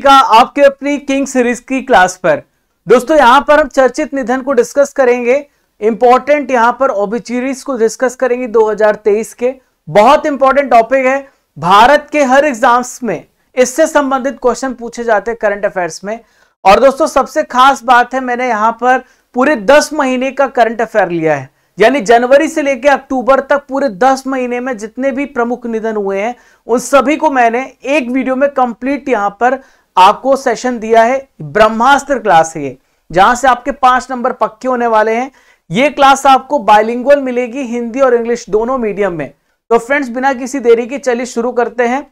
का आपके अपनी किंग सीरीज की क्लास पर दोस्तों यहां पर हम चर्चित निधन को डिस्कस करेंगे इंपॉर्टेंट यहां पर ओबिचीरीज को डिस्कस करेंगे 2023 के बहुत इंपॉर्टेंट टॉपिक है भारत के हर एग्जाम्स में इससे संबंधित क्वेश्चन पूछे जाते हैं करंट अफेयर्स में और दोस्तों सबसे खास बात है मैंने यहां पर पूरे दस महीने का करंट अफेयर लिया है यानी जनवरी से लेकर अक्टूबर तक पूरे दस महीने में जितने भी प्रमुख निधन हुए हैं उन सभी को मैंने एक वीडियो में कंप्लीट यहां पर आपको सेशन दिया है ब्रह्मास्त्र क्लास है ये जहां से आपके पांच नंबर पक्के होने वाले हैं ये क्लास आपको बाइलिंगुअल मिलेगी हिंदी और इंग्लिश दोनों मीडियम में तो फ्रेंड्स बिना किसी देरी के चलिए शुरू करते हैं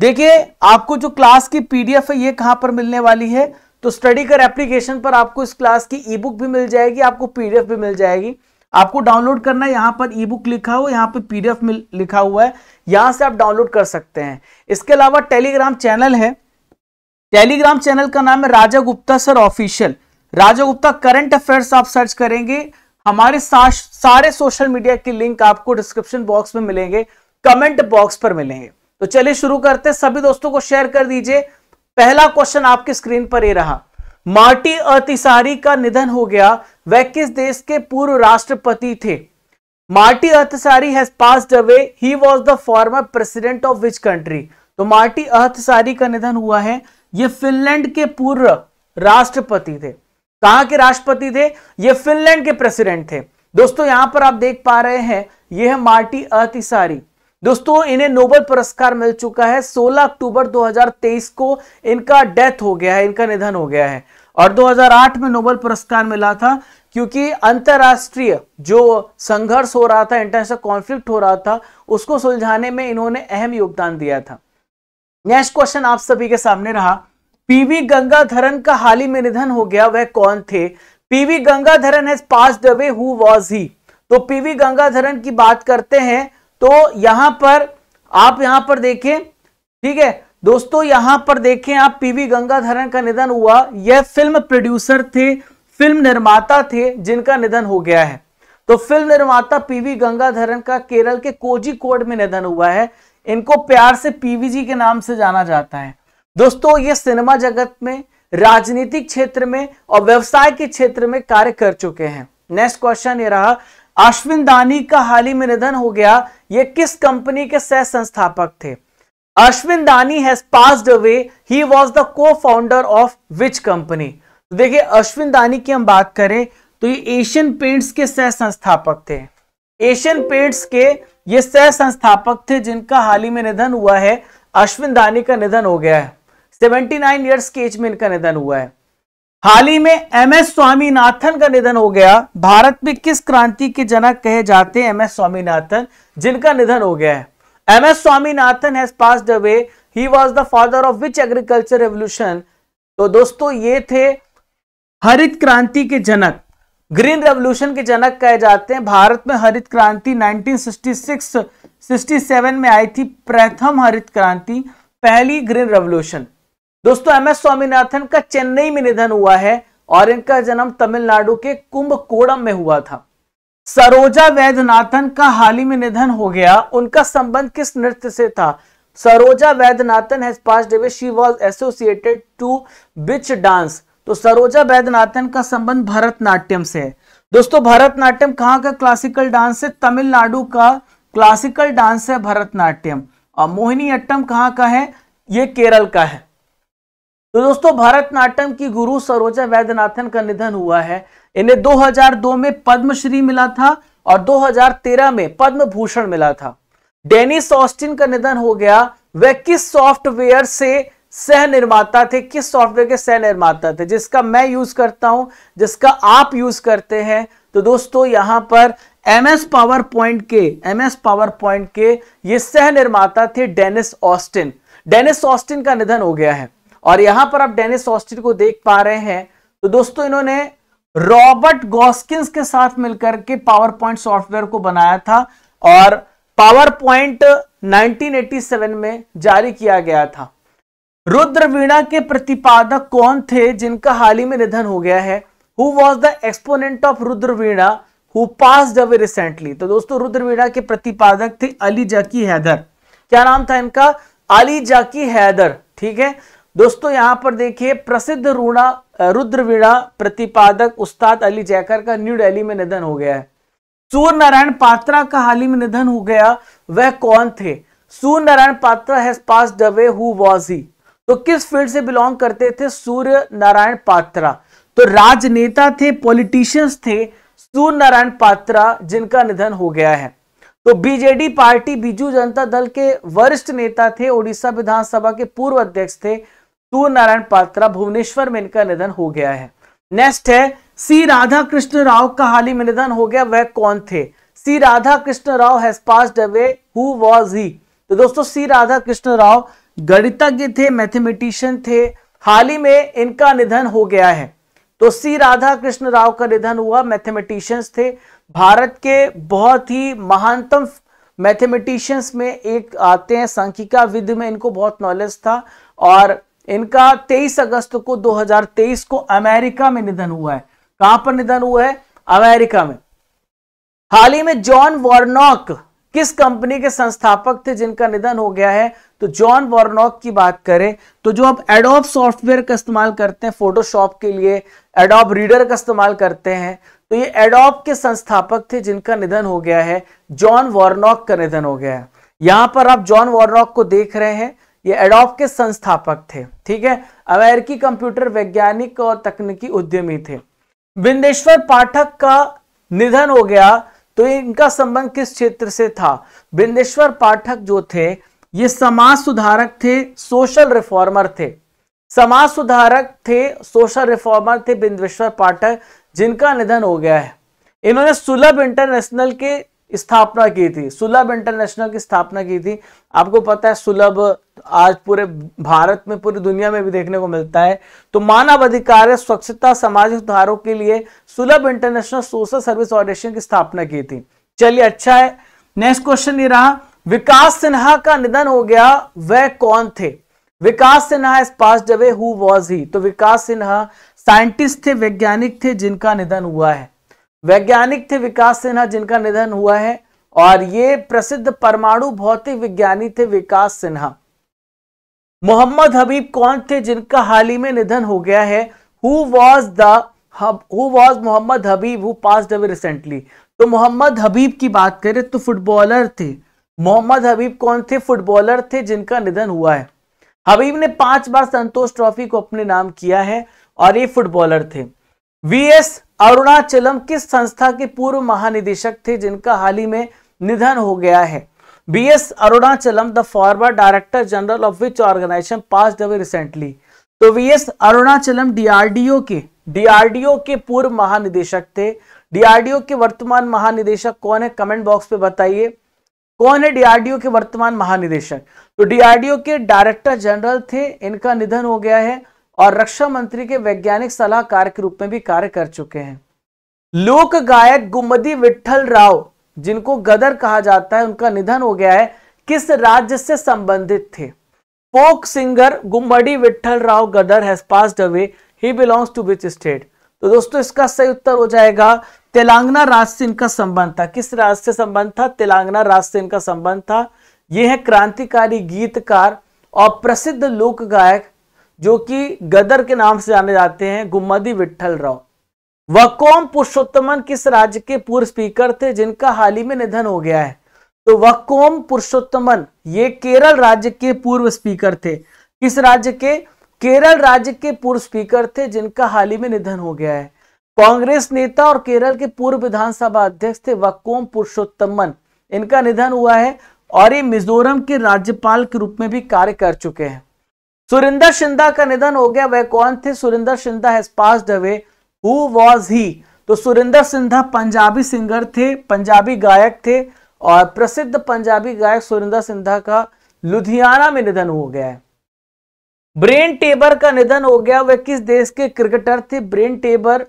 देखिए आपको जो क्लास की पीडीएफ है ये कहां पर मिलने वाली है तो स्टडी कर एप्लीकेशन पर आपको इस क्लास की ई बुक भी मिल जाएगी आपको पीडीएफ भी मिल जाएगी आपको डाउनलोड करना है पर ई बुक लिखा हो यहाँ पर पीडीएफ लिखा हुआ है यहां से आप डाउनलोड कर सकते हैं इसके अलावा टेलीग्राम चैनल है टेलीग्राम चैनल का नाम है Raja Gupta sir official Raja Gupta current affairs आप सर्च करेंगे हमारे सारे सोशल मीडिया के लिंक आपको डिस्क्रिप्शन बॉक्स में मिलेंगे कमेंट बॉक्स पर मिलेंगे तो चलिए शुरू करते हैं सभी दोस्तों को शेयर कर दीजिए पहला क्वेश्चन आपके स्क्रीन पर ये रहा मार्टी अतिसारी का निधन हो गया वह किस देश के पूर्व राष्ट्रपति थे Martti Ahtisaari has pass away he was the former president of which country तो मार्टी अहतसारी का निधन हुआ है ये फिनलैंड के पूर्व राष्ट्रपति थे कहा के राष्ट्रपति थे ये फिनलैंड के प्रेसिडेंट थे दोस्तों यहां पर आप देख पा रहे हैं यह है मार्टी अतिसारी दोस्तों इन्हें नोबल पुरस्कार मिल चुका है 16 अक्टूबर 2023 को इनका डेथ हो गया है इनका निधन हो गया है और 2008 में नोबल पुरस्कार मिला था क्योंकि अंतर्राष्ट्रीय जो संघर्ष हो रहा था इंटरनेशनल कॉन्फ्लिक्ट हो रहा था उसको सुलझाने में इन्होंने अहम योगदान दिया था नेक्स्ट क्वेश्चन आप सभी के सामने रहा पीवी गंगाधरन का हाल ही में निधन हो गया वह कौन थे P V Gangadharan has pass away who was he तो पीवी गंगाधरन की बात करते हैं तो यहां पर आप यहां पर देखें ठीक है दोस्तों यहां पर देखें आप पीवी गंगाधरन का निधन हुआ यह फिल्म प्रोड्यूसर थे फिल्म निर्माता थे जिनका निधन हो गया है तो फिल्म निर्माता पीवी गंगाधरन का केरल के कोजी कोड में निधन हुआ है इनको प्यार से पीवीजी के नाम से जाना जाता है दोस्तों ये सिनेमा जगत में राजनीतिक क्षेत्र में और व्यवसाय के क्षेत्र में कार्य कर चुके हैं नेक्स्ट क्वेश्चन ये रहा अश्विन दानी का हाल ही में निधन हो गया ये किस कंपनी के सह संस्थापक थे Ashwin Dani has passed away he was the co founder of which company देखिए अश्विन दानी की हम बात करें तो ये एशियन पेंट्स के सह संस्थापक थे एशियन पेंट्स के ये सह संस्थापक थे जिनका हाल ही में निधन हुआ है अश्विन दानी का निधन हो गया है 79 ईयर्स की एज में इनका निधन हुआ है हाल ही में एम एस स्वामीनाथन का निधन हो गया भारत में किस क्रांति के जनक कहे जाते हैं एम एस स्वामीनाथन जिनका निधन हो गया है M S Swaminathan has pass away he was the father of which agriculture revolution तो दोस्तों ये थे हरित क्रांति के जनक ग्रीन रेवल्यूशन के जनक कहे जाते हैं भारत में हरित क्रांति 1966 67 में आई थी प्रथम हरित क्रांति पहली ग्रीन रेवल्यूशन दोस्तों एम एस स्वामीनाथन का चेन्नई में निधन हुआ है और इनका जन्म तमिलनाडु के कुंभकोणम में हुआ था सरोजा वैद्यनाथन का हाल ही में निधन हो गया उनका संबंध किस नृत्य से था Saroja Vaidyanathan has passed away she was associated to which dance तो सरोजा वैद्यनाथन का संबंध भरतनाट्यम से है दोस्तों भरतनाट्यम कहाँ का क्लासिकल डांस है तमिलनाडु का क्लासिकल डांस है भरतनाट्यम और मोहिनी अट्टम कहाँ का है ये केरल का है तो दोस्तों भरतनाट्यम की गुरु सरोजा वैद्यनाथन का निधन हुआ है इन्हें 2002 में पद्मश्री मिला था और 2013 में पद्म भूषण मिला था डेनिस ऑस्टिन का निधन हो गया वे किस सॉफ्टवेयर से सह निर्माता थे किस सॉफ्टवेयर के सह निर्माता थे जिसका मैं यूज करता हूं जिसका आप यूज करते हैं तो दोस्तों यहां पर एम एस पावर पॉइंट के एमएस पावर पॉइंट के ये सह निर्माता थे डेनिस ऑस्टिन डेनिस ऑस्टिन का निधन हो गया है और यहां पर आप डेनिस ऑस्टिन को देख पा रहे हैं तो दोस्तों इन्होंने रॉबर्ट गॉस्किंस के साथ मिलकर के पावर पॉइंट सॉफ्टवेयर को बनाया था और पावर पॉइंट 1987 में जारी किया गया था रुद्र वीणा के प्रतिपादक कौन थे जिनका हाल ही में निधन हो गया है who was the exponent of Rudra Veena who pass away recently तो दोस्तों रुद्र वीणा के प्रतिपादक थे अली जाकी हैदर क्या नाम था इनका अली जाकी हैदर ठीक है दोस्तों यहां पर देखिए प्रसिद्ध रूणा रुद्र वीणा प्रतिपादक उस्ताद अली जैकर का न्यू डेली में निधन हो गया है सूर्य नारायण पात्रा का हाल ही में निधन हो गया वह कौन थे Surya Narayan Patra has who was he तो किस फील्ड से बिलोंग करते थे सूर्य नारायण पात्रा तो राजनेता थे पॉलिटिशियंस थे सूर्य नारायण पात्रा जिनका निधन हो गया है तो बीजेडी पार्टी बीजू जनता दल के वरिष्ठ नेता थे ओडिशा विधानसभा के पूर्व अध्यक्ष थे सूर्य नारायण पात्रा भुवनेश्वर में इनका निधन हो गया है नेक्स्ट है सी राधा कृष्ण राव का हाल ही में निधन हो गया वह कौन थे C Radha Krishna Rao has passed away who was he तो दोस्तों सी राधा कृष्ण राव गणितज्ञ थे मैथमेटिशियन थे हाल ही में इनका निधन हो गया है तो सी राधा कृष्ण राव का निधन हुआ मैथमेटिशियंस थे भारत के बहुत ही महानतम मैथमेटिशियंस में एक आते हैं संख्यिका विधि में इनको बहुत नॉलेज था और इनका 23 अगस्त को 2023 को अमेरिका में निधन हुआ है कहां पर निधन हुआ है अमेरिका में हाल ही में जॉन वॉर्नॉक किस कंपनी के संस्थापक थे जिनका निधन हो गया है तो जॉन वॉर्नॉक की बात करें तो जो आप एडोब सॉफ्टवेयर का इस्तेमाल करते हैं फोटोशॉप के लिए एडोब रीडर का इस्तेमाल करते हैं तो ये एडोब के संस्थापक थे जिनका निधन हो गया है जॉन वॉर्नॉक का निधन हो गया है यहां पर आप जॉन वॉर्नॉक को देख रहे हैं ये एडोब के संस्थापक थे ठीक है अमेरिकी कंप्यूटर वैज्ञानिक और तकनीकी उद्यमी थे बिंदेश्वर पाठक का निधन हो गया तो इनका संबंध किस क्षेत्र से था बिंदेश्वर पाठक जो थे ये समाज सुधारक थे सोशल रिफॉर्मर थे समाज सुधारक थे सोशल रिफॉर्मर थे बिंदेश्वर पाठक जिनका निधन हो गया है इन्होंने सुलभ इंटरनेशनल के स्थापना की थी सुलभ इंटरनेशनल की स्थापना की थी आपको पता है सुलभ आज पूरे भारत में पूरी दुनिया में भी देखने को मिलता है तो मानव अधिकार स्वच्छता सामाजिक सुधारों के लिए सुलभ इंटरनेशनल सोशल सर्विस ऑर्गेनाइजेशन की स्थापना की थी चलिए अच्छा है नेक्स्ट क्वेश्चन ये रहा विकास सिन्हा का निधन हो गया वह कौन थे विकास सिन्हा इस पास जब हु वॉज ही तो विकास सिन्हा साइंटिस्ट थे वैज्ञानिक थे जिनका निधन हुआ है वैज्ञानिक थे विकास सिन्हा जिनका निधन हुआ है और ये प्रसिद्ध परमाणु भौतिक विज्ञानी थे विकास सिन्हा मोहम्मद हबीब कौन थे जिनका हाल ही में निधन हो गया है who was the who was Mohammad Habib who pass away recently तो मोहम्मद हबीब की बात करें तो फुटबॉलर थे मोहम्मद हबीब कौन थे फुटबॉलर थे जिनका निधन हुआ है हबीब ने पांच बार संतोष ट्रॉफी को अपने नाम किया है और ये फुटबॉलर थे वी एस अरुणाचलम किस संस्था के पूर्व महानिदेशक थे जिनका हाल ही में निधन हो गया है B S Arunachalam the former director general of which organisation pass recently तो वी एस अरुणाचलम डीआरडीओ के डीआरडीओ के पूर्व महानिदेशक थे डीआरडीओ के वर्तमान महानिदेशक कौन है कमेंट बॉक्स पे बताइए कौन है डीआरडीओ के वर्तमान महानिदेशक तो डीआरडीओ के डायरेक्टर जनरल थे इनका निधन हो गया है और रक्षा मंत्री के वैज्ञानिक सलाहकार के रूप में भी कार्य कर चुके हैं लोक गायक गुमदी विठल राव जिनको गदर कहा जाता है उनका निधन हो गया है किस राज्य से संबंधित थे folk singer Gummadi Vittal Rao Gaddar has passed away he belongs to which state तो दोस्तों इसका सही उत्तर हो जाएगा तेलंगाना राज्य से इनका संबंध था किस राज्य से संबंध था तेलंगाना राज्य से इनका संबंध था यह है क्रांतिकारी गीतकार और प्रसिद्ध लोक गायक जो कि गदर के नाम से जाने जाते हैं गुम्मदी विट्ठल राव वकोम पुरुषोत्तमन किस राज्य के पूर्व स्पीकर थे जिनका हाल ही में निधन हो गया है तो वकोम पुरुषोत्तमन ये केरल राज्य के पूर्व स्पीकर थे किस राज्य के केरल राज्य के पूर्व स्पीकर थे जिनका हाल ही में निधन हो गया है कांग्रेस नेता और केरल के पूर्व विधानसभा अध्यक्ष थे वकोम पुरुषोत्तमन इनका निधन हुआ है और ये मिजोरम के राज्यपाल के रूप में भी कार्य कर चुके हैं सुरिंदर शिंदा का निधन हो गया वह कौन थे Surinder Shinda has pass away who was he तो सुरिंदर सिंधा पंजाबी सिंगर थे पंजाबी गायक थे और प्रसिद्ध पंजाबी गायक सुरिंदर सिंधा का लुधियाना में निधन हो गया है ब्रेन टेबर का निधन हो गया वह किस देश के क्रिकेटर थे ब्रेन टेबर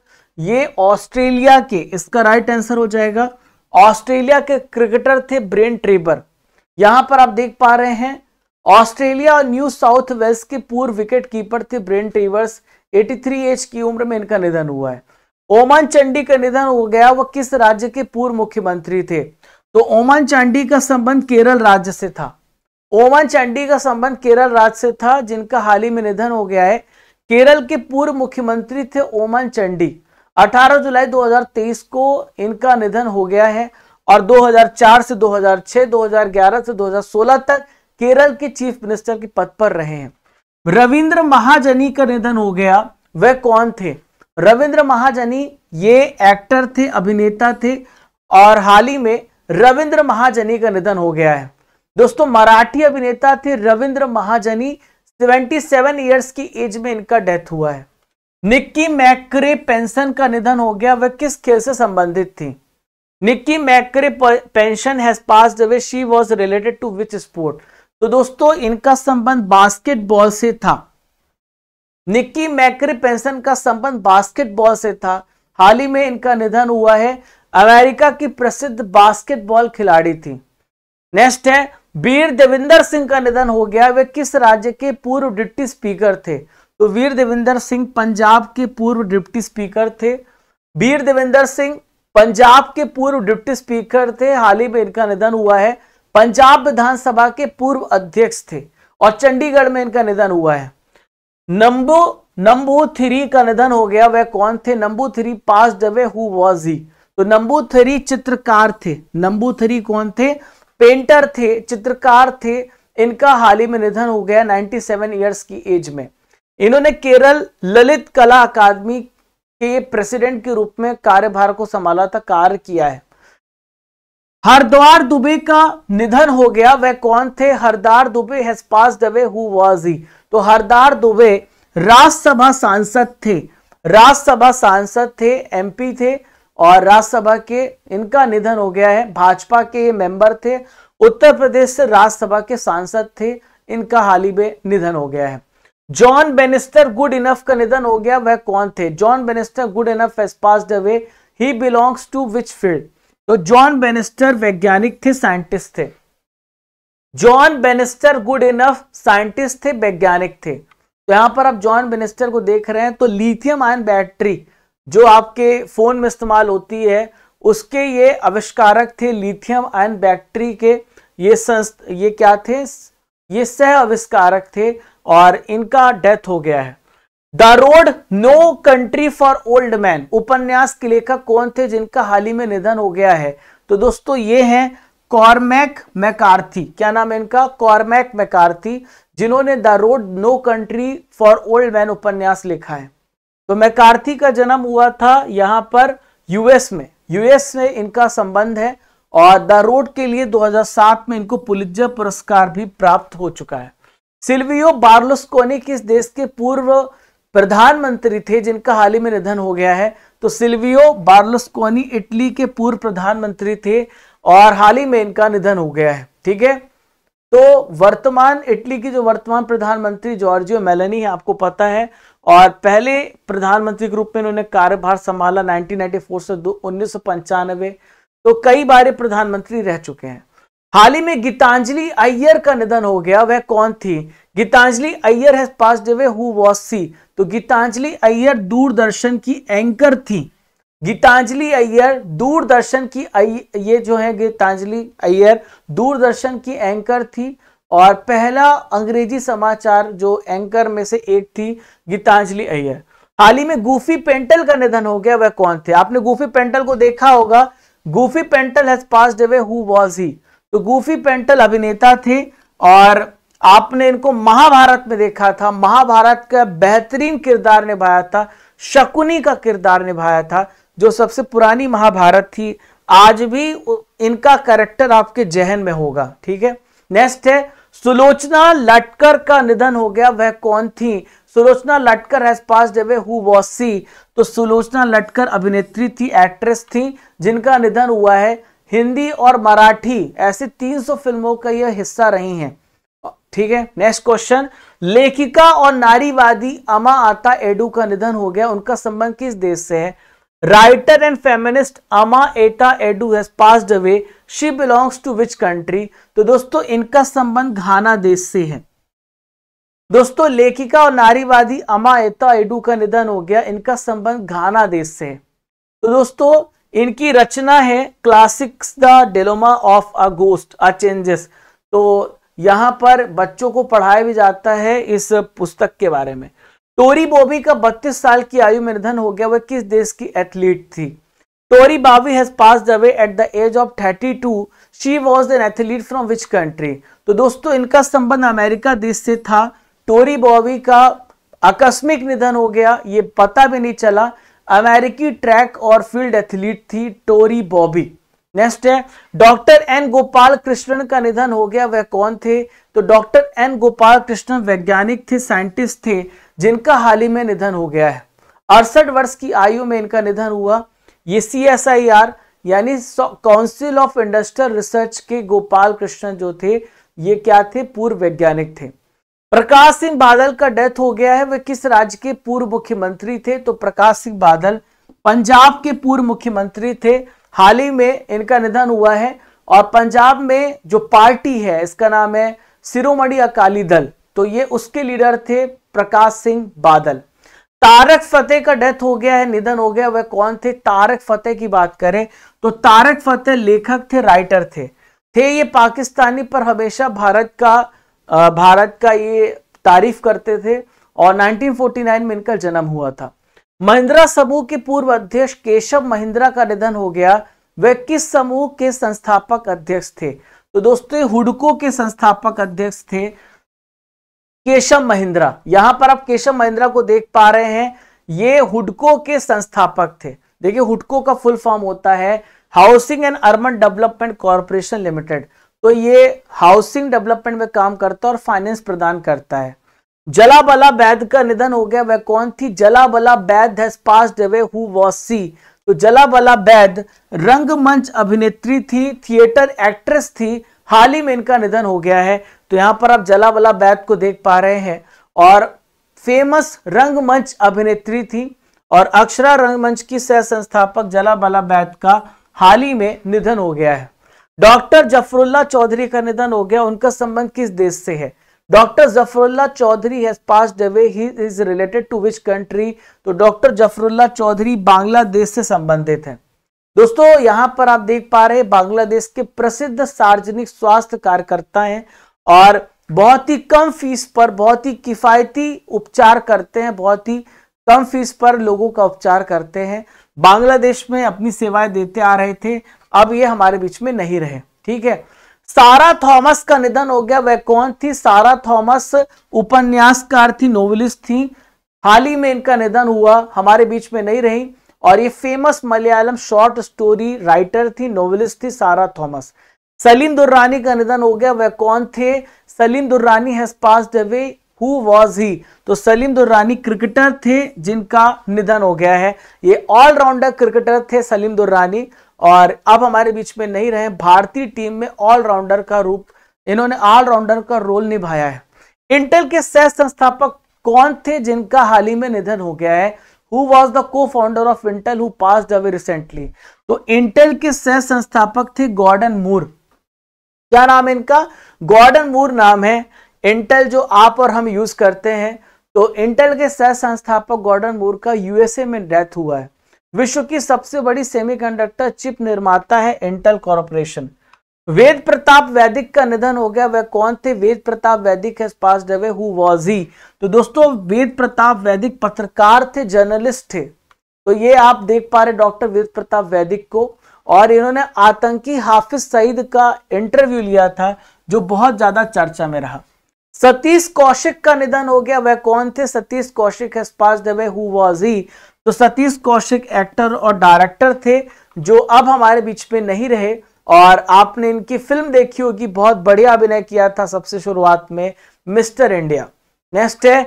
ये ऑस्ट्रेलिया के इसका राइट आंसर हो जाएगा ऑस्ट्रेलिया के क्रिकेटर थे ब्रेन टेबर यहां पर आप देख पा रहे हैं ऑस्ट्रेलिया और न्यू साउथ वेल्स के पूर्व विकेट कीपर थे ब्रेन टेवर्स 83 एज की उम्र में इनका निधन हुआ है ओमान चंडी का निधन हो गया वह किस राज्य के पूर्व मुख्यमंत्री थे तो ओमान चंडी का संबंध केरल राज्य से था ओमान चंडी का संबंध केरल राज्य से था जिनका हाल ही में निधन हो गया है केरल के पूर्व मुख्यमंत्री थे ओमान चंडी 18 जुलाई 2023 को इनका निधन हो गया है और 2004 से 2006, 2011 से 2016 तक केरल के चीफ मिनिस्टर के पद पर रहे हैं रविंद्र महाजनी का निधन हो गया वह कौन थे रविंद्र महाजनी ये एक्टर थे अभिनेता थे और हाल ही में रविंद्र महाजनी का निधन हो गया है दोस्तों मराठी अभिनेता थे रविंद्र महाजनी 77 ईयर्स की एज में इनका डेथ हुआ है निक्की मैकरे पेंशन का निधन हो गया वह किस खेल से संबंधित थी Nikki McCray Penson has pass was she related to which sport तो दोस्तों इनका संबंध बास्केटबॉल से था निक्की मैक्री पेंसन का संबंध बास्केटबॉल से था हाल ही में इनका निधन हुआ है अमेरिका की प्रसिद्ध बास्केटबॉल खिलाड़ी थी नेक्स्ट है वीर देविंदर सिंह का निधन हो गया वे किस राज्य के पूर्व डिप्टी स्पीकर थे तो वीर देविंदर सिंह पंजाब के पूर्व डिप्टी स्पीकर थे वीर देविंदर सिंह पंजाब के पूर्व डिप्टी स्पीकर थे हाल ही में इनका निधन हुआ है पंजाब विधानसभा के पूर्व अध्यक्ष थे और चंडीगढ़ में इनका निधन हुआ है नंबो नंबू थ्री का निधन हो गया वह कौन थे नंबू थ्री पास डबे हु वॉज ही तो नंबू थ्री चित्रकार थे नंबू थ्री कौन थे पेंटर थे चित्रकार थे इनका हाल ही में निधन हो गया 97 ईयर्स की एज में इन्होंने केरल ललित कला अकादमी के प्रेसिडेंट के रूप में कार्यभार को संभाला था कार्य किया है हरद्वार दुबे का निधन हो गया वह कौन थे Hardwar Dubey has pass who तो हरदार दुबे राज्यसभा सांसद थे राज्यसभा सांसद थे एमपी थे और राज्यसभा के इनका निधन हो गया है भाजपा के ये मेंबर थे उत्तर प्रदेश से राज्यसभा के सांसद थे इनका हाल ही में निधन हो गया है जॉन बेनिस्टर गुड इनफ का निधन हो गया वह कौन थे John Bannister Goodenough has pass away he belongs to which field तो जॉन बेनिस्टर वैज्ञानिक थे साइंटिस्ट थे John Bannister Goodenough scientist थे वैज्ञानिक थे तो यहां पर आप जॉन बेनिस्टर को देख रहे हैं तो लिथियम आयन बैटरी जो आपके फोन में इस्तेमाल होती है उसके ये आविष्कारक थे लिथियम आयन बैटरी के ये संस्थ ये क्या थे ये सह आविष्कारक थे और इनका डेथ हो गया है the road no country for old man उपन्यास के लेखक कौन थे जिनका हाल ही में निधन हो गया है तो दोस्तों ये हैं कॉर्मैक मैकार्थी क्या नाम है इनका कॉर्मैक मैकार्थी जिन्होंने the road no country for old man उपन्यास लिखा है तो मैकार्थी का जन्म हुआ था यहां पर यूएस में यूएस में इनका संबंध है और द रोड के लिए 2007 में इनको पुलिज्जा पुरस्कार भी प्राप्त हो चुका है सिल्वियो बार्लोस्कोनी किस देश के पूर्व प्रधानमंत्री थे जिनका हाल ही में निधन हो गया है तो सिल्वियो बार्लस्कोनी इटली के पूर्व प्रधानमंत्री थे और हाल ही में इनका निधन हो गया है ठीक है तो वर्तमान इटली की जो वर्तमान प्रधानमंत्री जॉर्जियो मेलनी है आपको पता है और पहले प्रधानमंत्री के रूप में इन्होंने कार्यभार संभाला 1994 से दो उन्नीस तो कई बार प्रधानमंत्री रह चुके हैं हाल ही में गीतांजलि अय्यर का निधन हो गया वह कौन थी Geetanjali Iyer has pass away who was she तो गीतांजलि अय्यर दूरदर्शन की एंकर थी गीतांजलि अय्यर दूरदर्शन की ये जो है गीतांजलि अय्यर दूरदर्शन की एंकर थी और पहला अंग्रेजी समाचार जो एंकर में से एक थी गीतांजलि अय्यर हाल ही में गुफी पेंटल का निधन हो गया वह कौन थे आपने गुफी पेंटल को देखा होगा Gufi Paintal has passed away who was he तो गोफी पेंटल अभिनेता थे और आपने इनको महाभारत में देखा था महाभारत का बेहतरीन किरदार निभाया था शकुनी का किरदार निभाया था जो सबसे पुरानी महाभारत थी आज भी इनका करेक्टर आपके जहन में होगा ठीक है नेक्स्ट है सुलोचना लटकर का निधन हो गया वह कौन थी सुलोचना लटकर हैज पास जब हु सी तो सुलोचना लटकर अभिनेत्री थी एक्ट्रेस थी जिनका निधन हुआ है हिंदी और मराठी ऐसे 300 फिल्मों का यह हिस्सा रही हैं ठीक है नेक्स्ट क्वेश्चन लेखिका और नारीवादी अमा आता एडू का निधन हो गया उनका संबंध किस देश से है writer and feminist Ama Ata Aidoo has pass away she belongs to which country तो दोस्तों इनका संबंध घाना देश से है दोस्तों लेखिका और नारीवादी अमा एता एडू का निधन हो गया इनका संबंध घाना देश से है तो दोस्तों इनकी रचना है classics the dilemma of a ghost a changes तो यहां पर बच्चों को पढ़ाया भी जाता है इस पुस्तक के बारे में टोरी बॉबी का 32 साल की आयु में निधन हो गया वह किस देश की एथलीट थी Tori Bowie has pass away at the age of 32 two she was an athlete from which country तो दोस्तों इनका संबंध अमेरिका देश से था टोरी बॉबी का आकस्मिक निधन हो गया ये पता भी नहीं चला अमेरिकी ट्रैक और फील्ड एथलीट थी टोरी बॉबी नेक्स्ट है डॉक्टर एन गोपाल कृष्णन का निधन हो गया वह कौन थे तो डॉक्टर एन गोपाल कृष्णन वैज्ञानिक थे साइंटिस्ट थे जिनका हाल ही में निधन हो गया है अड़सठ वर्ष की आयु में इनका निधन हुआ ये सी एस आई आर यानी काउंसिल ऑफ इंडस्ट्रियल रिसर्च के गोपाल कृष्णन जो थे ये क्या थे पूर्व वैज्ञानिक थे प्रकाश सिंह बादल का डेथ हो गया है वे किस राज्य के पूर्व मुख्यमंत्री थे तो प्रकाश सिंह बादल पंजाब के पूर्व मुख्यमंत्री थे हाल ही में इनका निधन हुआ है और पंजाब में जो पार्टी है इसका नाम है सिरोमणि अकाली दल तो ये उसके लीडर थे प्रकाश सिंह बादल तारक फतेह का डेथ हो गया है निधन हो गया वह कौन थे तारक फतेह की बात करें तो तारक फतेह लेखक थे राइटर थे थे ये पाकिस्तानी पर हमेशा भारत का भारत का ये तारीफ करते थे और 1949 में इनका जन्म हुआ था महिंद्रा समूह के पूर्व अध्यक्ष केशव महिंद्रा का निधन हो गया वे किस समूह के संस्थापक अध्यक्ष थे तो दोस्तों हुडको के संस्थापक अध्यक्ष थे केशव महिंद्रा यहां पर आप केशव महिंद्रा को देख पा रहे हैं ये हुडको के संस्थापक थे देखिए हुडको का फुल फॉर्म होता है housing and urban development corporation limited तो ये हाउसिंग डेवलपमेंट में काम करता है और फाइनेंस प्रदान करता है जला बला बैद का निधन हो गया वह कौन थी जला बला बैद पास पास्ड हु वॉसी तो जला बला बैद रंगमंच अभिनेत्री थी थिएटर एक्ट्रेस थी हाल ही में इनका निधन हो गया है तो यहाँ पर आप जला बला बैद को देख पा रहे हैं और फेमस रंगमंच अभिनेत्री थी और अक्षरा रंगमंच की सह संस्थापक जला बला बैद का हाल ही में निधन हो गया है डॉक्टर जफरुल्ला चौधरी का निधन हो गया उनका संबंध किस देश से है doctor Zafrullah Chowdhury has passed away he is related to which country तो डॉक्टर जफरुल्ला चौधरी बांग्लादेश से संबंधित है दोस्तों यहां पर आप देख पा रहे बांग्लादेश के प्रसिद्ध सार्वजनिक स्वास्थ्य कार्यकर्ता हैं और बहुत ही कम फीस पर बहुत ही किफायती उपचार करते हैं बहुत ही कम फीस पर लोगों का उपचार करते हैं बांग्लादेश में अपनी सेवाएं देते आ रहे थे अब ये हमारे बीच में नहीं रहे ठीक है सारा थॉमस का निधन हो गया वह कौन थी सारा थॉमस उपन्यासकार थी नोवेलिस्ट थी हाल ही में इनका निधन हुआ हमारे बीच में नहीं रही और ये famous Malayalam short story writer थी नोवेलिस्ट थी सारा थॉमस सलीम दुर्रानी का निधन हो गया वह कौन थे Salim Durrani has away who was he तो सलीम दुर्रानी तो क्रिकेटर थे जिनका निधन हो गया है ये ऑलराउंडर क्रिकेटर थे सलीम दुर्रानी तो और अब हमारे बीच में नहीं रहे भारतीय टीम में ऑलराउंडर का रूप इन्होंने ऑलराउंडर का रोल निभाया है इंटेल के सह संस्थापक कौन थे जिनका हाल ही में निधन हो गया है who was the co founder of Intel who pass away recently तो इंटेल के सह संस्थापक थे गॉर्डन मूर क्या नाम है इनका गॉर्डन मूर नाम है इंटेल जो आप और हम यूज करते हैं तो इंटेल के सह संस्थापक गॉर्डन मूर का यूएसए में डेथ हुआ है विश्व की सबसे बड़ी सेमीकंडक्टर चिप निर्माता है इंटेल कॉरपोरेशन वेद प्रताप वैदिक का निधन हो गया वह कौन थे Ved Pratap Vaidik has passed away who was he तो दोस्तों वेद प्रताप वैदिक पत्रकार थे जर्नलिस्ट थे तो ये आप देख पा रहे डॉक्टर वेद प्रताप वैदिक को और इन्होंने आतंकी हाफिज सईद का इंटरव्यू लिया था जो बहुत ज्यादा चर्चा में रहा सतीश कौशिक का निधन हो गया वह कौन थे Satish Kaushik has who was he तो सतीश कौशिक एक्टर और डायरेक्टर थे जो अब हमारे बीच में नहीं रहे और आपने इनकी फिल्म देखी होगी बहुत बढ़िया अभिनय किया था सबसे शुरुआत में मिस्टर इंडिया नेक्स्ट है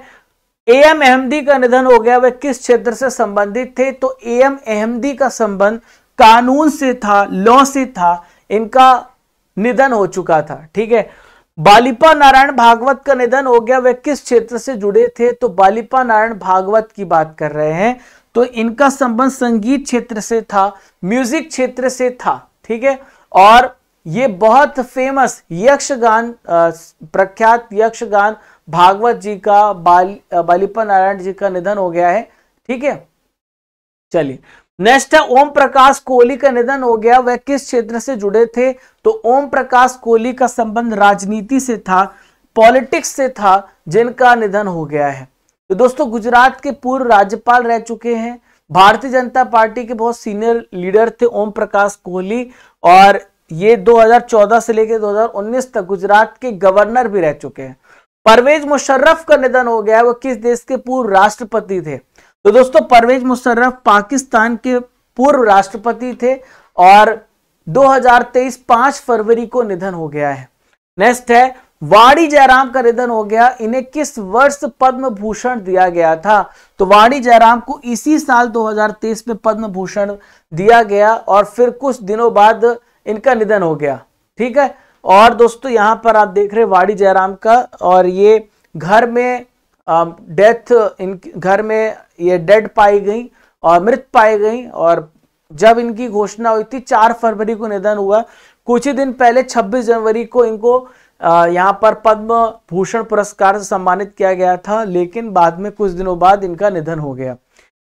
ए एम अहमदी का निधन हो गया वह किस क्षेत्र से संबंधित थे तो ए एम अहमदी का संबंध कानून से था लॉ से था इनका निधन हो चुका था ठीक है बालिपा नारायण भागवत का निधन हो गया वे किस क्षेत्र से जुड़े थे तो बालिपा नारायण भागवत की बात कर रहे हैं तो इनका संबंध संगीत क्षेत्र से था म्यूजिक क्षेत्र से था ठीक है और ये बहुत फेमस यक्षगान प्रख्यात यक्षगान भागवत जी का बाल बालिपा नारायण जी का निधन हो गया है ठीक है चलिए नेक्स्ट है ओम प्रकाश कोहली का निधन हो गया वह किस क्षेत्र से जुड़े थे तो ओम प्रकाश कोहली का संबंध राजनीति से था पॉलिटिक्स से था जिनका निधन हो गया है तो दोस्तों गुजरात के पूर्व राज्यपाल रह चुके हैं भारतीय जनता पार्टी के बहुत सीनियर लीडर थे ओम प्रकाश कोहली और ये 2014 से लेकर 2019 तक गुजरात के गवर्नर भी रह चुके हैं परवेज मुशर्रफ का निधन हो गया वो किस देश के पूर्व राष्ट्रपति थे तो दोस्तों परवेज मुशर्रफ पाकिस्तान के पूर्व राष्ट्रपति थे और 2023 5 फरवरी को निधन हो गया है नेक्स्ट है वाणी जयराम का निधन हो गया इन्हें किस वर्ष पद्म भूषण दिया गया था तो वाणी जयराम को इसी साल 2023 में पद्म भूषण दिया गया और फिर कुछ दिनों बाद इनका निधन हो गया ठीक है और दोस्तों यहां पर आप देख रहे वाणी जयराम का और ये घर में डेथ um, इन घर में ये डेड पाई गई और मृत पाई गई और जब इनकी घोषणा हुई थी चार फरवरी को निधन हुआ कुछ ही दिन पहले 26 जनवरी को इनको यहाँ पर पद्म भूषण पुरस्कार से सम्मानित किया गया था लेकिन बाद में कुछ दिनों बाद इनका निधन हो गया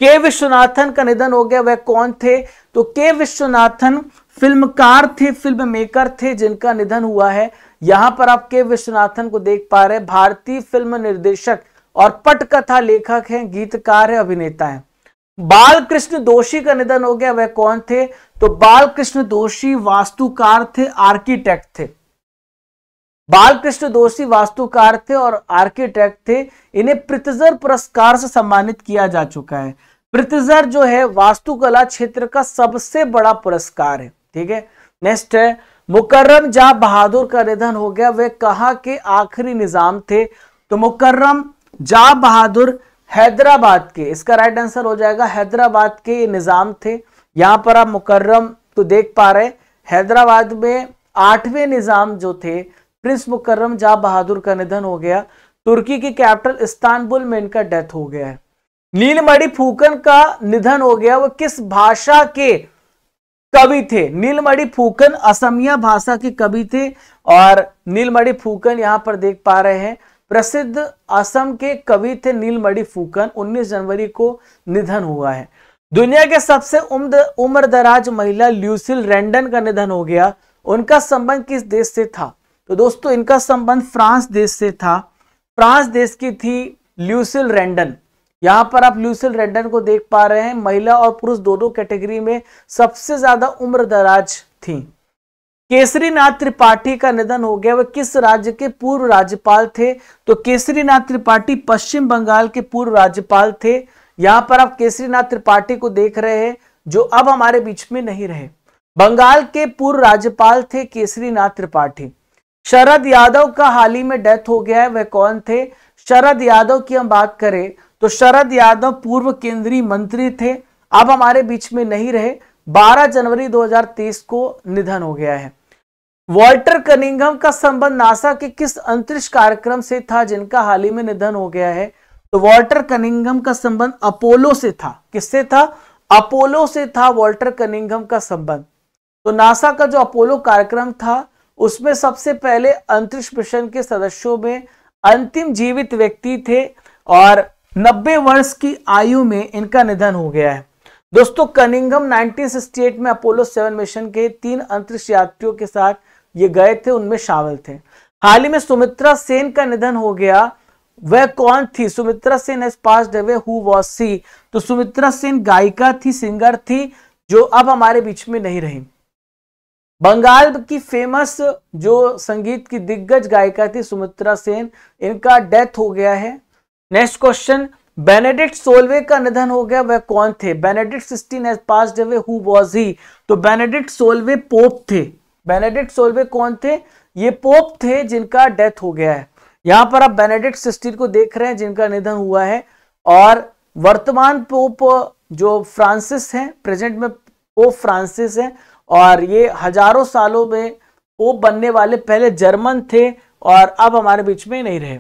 के विश्वनाथन का निधन हो गया वह कौन थे तो के विश्वनाथन फिल्मकार थे फिल्म मेकर थे जिनका निधन हुआ है यहां पर आप के विश्वनाथन को देख पा रहे भारतीय फिल्म निर्देशक और पटकथा लेखक हैं गीतकार है अभिनेता है बालकृष्ण दोषी का निधन हो गया वह कौन थे तो बालकृष्ण दोषी वास्तुकार थे आर्किटेक्ट थे बालकृष्ण दोषी वास्तुकार थे और आर्किटेक्ट थे इन्हें पृथ्जर पुरस्कार से सम्मानित किया जा चुका है पृथ्जर जो है वास्तुकला क्षेत्र का सबसे बड़ा पुरस्कार है ठीक है नेक्स्ट है मुकर्रम जा बहादुर का निधन हो गया वे कहा के आखिरी निजाम थे तो मुकर्रम जा बहादुर हैदराबाद के इसका राइट आंसर हो जाएगा हैदराबाद के निज़ाम थे यहां पर आप मुकर्रम तो देख पा रहे हैदराबाद में आठवें निज़ाम जो थे प्रिंस मुकर्रम जा बहादुर का निधन हो गया तुर्की की कैपिटल इस्तानबुल में इनका डेथ हो गया है नीलमणि फूकन का निधन हो गया वो किस भाषा के कवि थे नीलमणि फूकन असमिया भाषा के कवि थे और नीलमणि फूकन यहां पर देख पा रहे हैं प्रसिद्ध असम के कवि थे नीलमणि फूकन 19 जनवरी को निधन हुआ है दुनिया के सबसे उम्र दराज महिला ल्यूसिल रेंडन का निधन हो गया उनका संबंध किस देश से था तो दोस्तों इनका संबंध फ्रांस देश से था फ्रांस देश की थी ल्यूसिल रेंडन यहाँ पर आप ल्यूसिल रेंडन को देख पा रहे हैं महिला और पुरुष दोनों कैटेगरी में सबसे ज्यादा उम्र दराज थी केसरीनाथ त्रिपाठी का निधन हो गया वह किस राज्य के पूर्व राज्यपाल थे तो केसरीनाथ त्रिपाठी पश्चिम बंगाल के पूर्व राज्यपाल थे यहां पर आप केसरीनाथ त्रिपाठी को देख रहे हैं जो अब हमारे बीच में नहीं रहे बंगाल के पूर्व राज्यपाल थे केसरीनाथ त्रिपाठी शरद यादव का हाल ही में डेथ हो गया है वह कौन थे शरद यादव की हम बात करें तो शरद यादव पूर्व केंद्रीय मंत्री थे अब हमारे बीच में नहीं रहे 12 जनवरी 2023 को निधन हो गया है वॉल्टर कनिंगम का संबंध नासा के किस अंतरिक्ष कार्यक्रम से था जिनका हाल ही में निधन हो गया है तो वॉल्टर कनिंगम का संबंध अपोलो से था किससे था अपोलो से था वॉल्टर कनिंगम का संबंध तो नासा का जो अपोलो कार्यक्रम था उसमें सबसे पहले अंतरिक्ष मिशन के सदस्यों में अंतिम जीवित व्यक्ति थे और 90 वर्ष की आयु में इनका निधन हो गया है दोस्तों कनिंगम 1968 में अपोलो 7 मिशन के तीन अंतरिक्ष यात्रियों के साथ ये गए थे उनमें शामिल थे हाल ही में सुमित्रा सेन का निधन हो गया वह कौन थी Sumitra Sen has passed who she तो सुमित्रा सेन गायिका थी सिंगर थी जो अब हमारे बीच में नहीं रही बंगाल की फेमस जो संगीत की दिग्गज गायिका थी सुमित्रा सेन इनका डेथ हो गया है नेक्स्ट क्वेश्चन बेनेडिक्ट सोलवे का निधन हो गया वह कौन थे Benedict sixteen has passed who तो बेनेडिक्ट सोलवे पोप थे बेनेडिक्ट सोलवे कौन थे ये पोप थे जिनका डेथ हो गया है यहां पर आप बेनेडिक्ट सिस्टीन को देख रहे हैं जिनका निधन हुआ है और वर्तमान पोप जो फ्रांसिस हैं प्रेजेंट में पोप फ्रांसिस हैं और ये हजारों सालों में पोप बनने वाले पहले जर्मन थे और अब हमारे बीच में नहीं रहे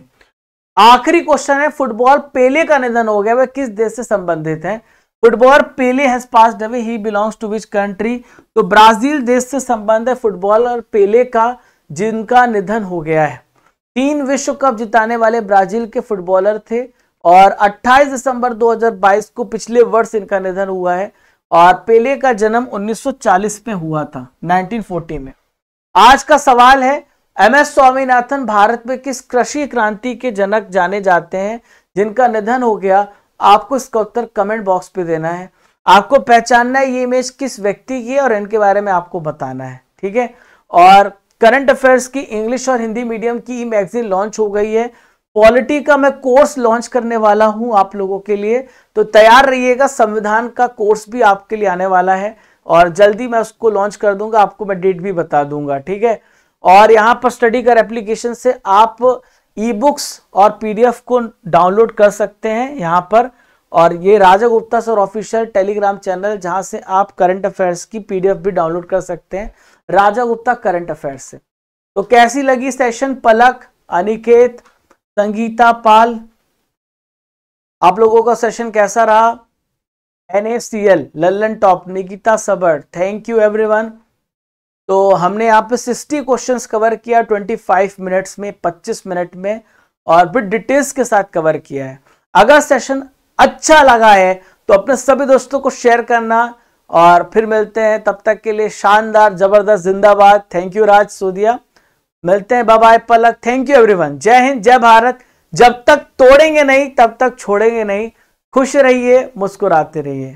आखिरी क्वेश्चन है फुटबॉल पेले का निधन हो गया वह किस देश से संबंधित है football Pele has pass away he belongs to which country तो ब्राजील देश से संबंध है फुटबॉल और पेले का जिनका निधन हो गया है तीन विश्व कप जिताने वाले ब्राजील के फुटबॉलर थे और 28 दिसंबर 2022 को पिछले वर्ष इनका निधन हुआ है और पेले का जन्म 1940 में हुआ था 1940 में आज का सवाल है एम एस स्वामीनाथन भारत में किस कृषि क्रांति के जनक जाने जाते हैं जिनका निधन हो गया आपको इसका उत्तर कमेंट बॉक्स पे देना है आपको पहचानना है ये इमेज किस व्यक्ति की है और इनके बारे में आपको बताना है ठीक है और करंट अफेयर्स की इंग्लिश और हिंदी मीडियम की मैगजीन लॉन्च हो गई है पॉलिटी का मैं कोर्स लॉन्च करने वाला हूं आप लोगों के लिए तो तैयार रहिएगा संविधान का कोर्स भी आपके लिए आने वाला है और जल्दी मैं उसको लॉन्च कर दूंगा आपको मैं डेट भी बता दूंगा ठीक है और यहाँ पर स्टडी कर एप्लीकेशन से आप ई बुक्स और पीडीएफ को डाउनलोड कर सकते हैं यहाँ पर और ये Raja Gupta sir official Telegram channel जहाँ से आप करंट अफेयर्स की पीडीएफ भी डाउनलोड कर सकते हैं राजा गुप्ता करंट अफेयर्स से तो कैसी लगी सेशन पलक अनिकेत संगीता पाल आप लोगों का सेशन कैसा रहा N A C L Lallantop Nikita Sabar thank you everyone तो हमने यहाँ पे सिक्सटी क्वेश्चन कवर किया ट्वेंटी फाइव मिनट्स में पच्चीस मिनट में और भी डिटेल्स के साथ कवर किया है अगर सेशन अच्छा लगा है तो अपने सभी दोस्तों को शेयर करना और फिर मिलते हैं तब तक के लिए शानदार जबरदस्त जिंदाबाद थैंक यू राज सोदिया मिलते हैं बाबा पलक थैंक यू एवरीवन जय हिंद जय भारत जब तक तोड़ेंगे नहीं तब तक छोड़ेंगे नहीं खुश रहिए मुस्कुराते रहिए